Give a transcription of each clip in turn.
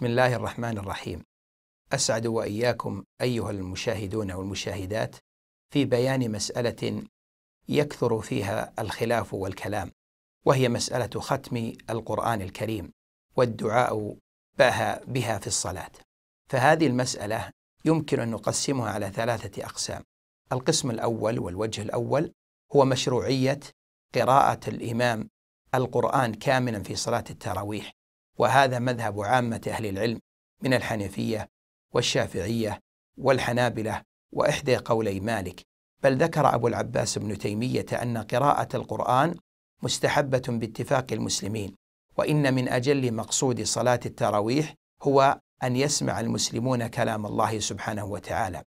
بسم الله الرحمن الرحيم اسعد واياكم ايها المشاهدون والمشاهدات في بيان مساله يكثر فيها الخلاف والكلام وهي مساله ختم القران الكريم والدعاء بها, بها في الصلاه فهذه المساله يمكن ان نقسمها على ثلاثه اقسام القسم الاول والوجه الاول هو مشروعيه قراءه الامام القران كاملا في صلاه التراويح وهذا مذهب عامة أهل العلم من الحنفية والشافعية والحنابلة وإحدى قولي مالك بل ذكر أبو العباس بن تيمية أن قراءة القرآن مستحبة باتفاق المسلمين وإن من أجل مقصود صلاة التراويح هو أن يسمع المسلمون كلام الله سبحانه وتعالى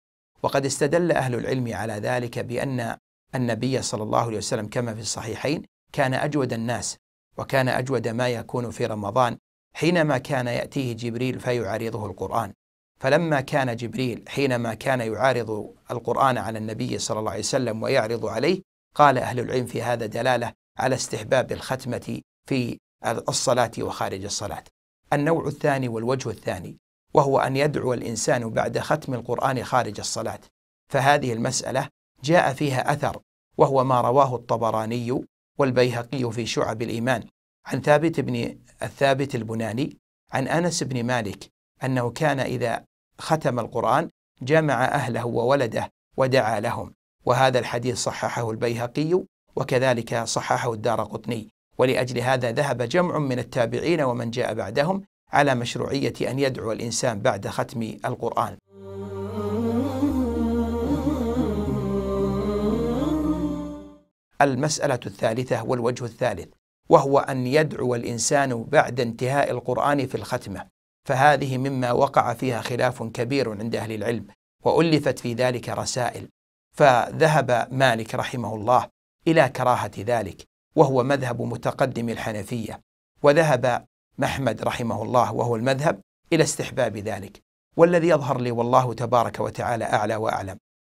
وقد استدل أهل العلم على ذلك بأن النبي صلى الله عليه وسلم كما في الصحيحين كان أجود الناس وكان أجود ما يكون في رمضان حينما كان يأتيه جبريل فيعارضه القرآن فلما كان جبريل حينما كان يعارض القرآن على النبي صلى الله عليه وسلم ويعرض عليه قال أهل العلم في هذا دلالة على استحباب الختمة في الصلاة وخارج الصلاة النوع الثاني والوجه الثاني وهو أن يدعو الإنسان بعد ختم القرآن خارج الصلاة فهذه المسألة جاء فيها أثر وهو ما رواه الطبراني والبيهقي في شعب الإيمان عن ثابت بن الثابت البناني عن انس بن مالك انه كان اذا ختم القران جمع اهله وولده ودعا لهم وهذا الحديث صححه البيهقي وكذلك صححه الدار قطني ولأجل هذا ذهب جمع من التابعين ومن جاء بعدهم على مشروعية أن يدعو الإنسان بعد ختم القرآن المسألة الثالثة والوجه الثالث وهو أن يدعو الإنسان بعد انتهاء القرآن في الختمة فهذه مما وقع فيها خلاف كبير عند أهل العلم وألفت في ذلك رسائل فذهب مالك رحمه الله إلى كراهة ذلك وهو مذهب متقدم الحنفية وذهب محمد رحمه الله وهو المذهب إلى استحباب ذلك والذي يظهر لي والله تبارك وتعالى أعلى وأعلم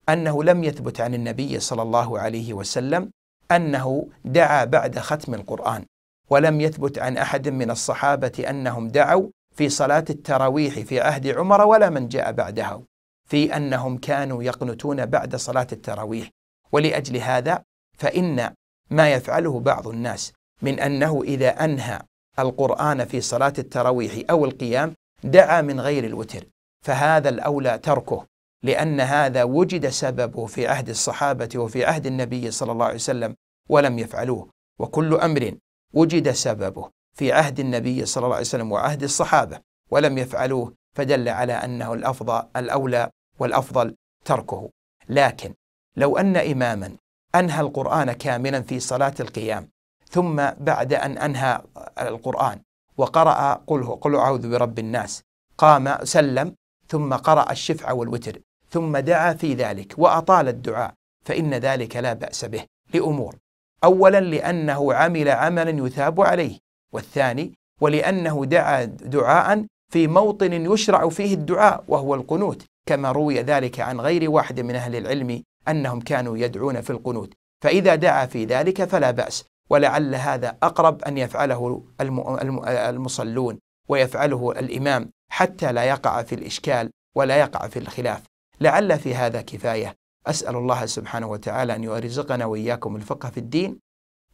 أنه لم يثبت عن النبي صلى الله عليه وسلم أنه دعا بعد ختم القرآن ولم يثبت عن أحد من الصحابة أنهم دعوا في صلاة التراويح في عهد عمر ولا من جاء بعده في أنهم كانوا يقنتون بعد صلاة التراويح ولأجل هذا فإن ما يفعله بعض الناس من أنه إذا أنهى القرآن في صلاة التراويح أو القيام دعا من غير الوتر فهذا الأولى تركه لأن هذا وجد سببه في عهد الصحابة وفي عهد النبي صلى الله عليه وسلم ولم يفعلوه وكل أمر وجد سببه في عهد النبي صلى الله عليه وسلم وعهد الصحابة ولم يفعلوه فدل على أنه الأفضل الأولى والأفضل تركه لكن لو أن إماما أنهى القرآن كاملا في صلاة القيام ثم بعد أن أنهى القرآن وقرأ قل أعوذ برب الناس قام سلم ثم قرأ الشفع والوتر ثم دعا في ذلك واطال الدعاء فان ذلك لا باس به لامور اولا لانه عمل عملا يثاب عليه والثاني ولانه دعا دعاء في موطن يشرع فيه الدعاء وهو القنوت كما روي ذلك عن غير واحد من اهل العلم انهم كانوا يدعون في القنوت فاذا دعا في ذلك فلا باس ولعل هذا اقرب ان يفعله المصلون ويفعله الامام حتى لا يقع في الاشكال ولا يقع في الخلاف لعل في هذا كفايه اسال الله سبحانه وتعالى ان يرزقنا واياكم الفقه في الدين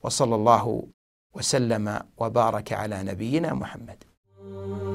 وصلى الله وسلم وبارك على نبينا محمد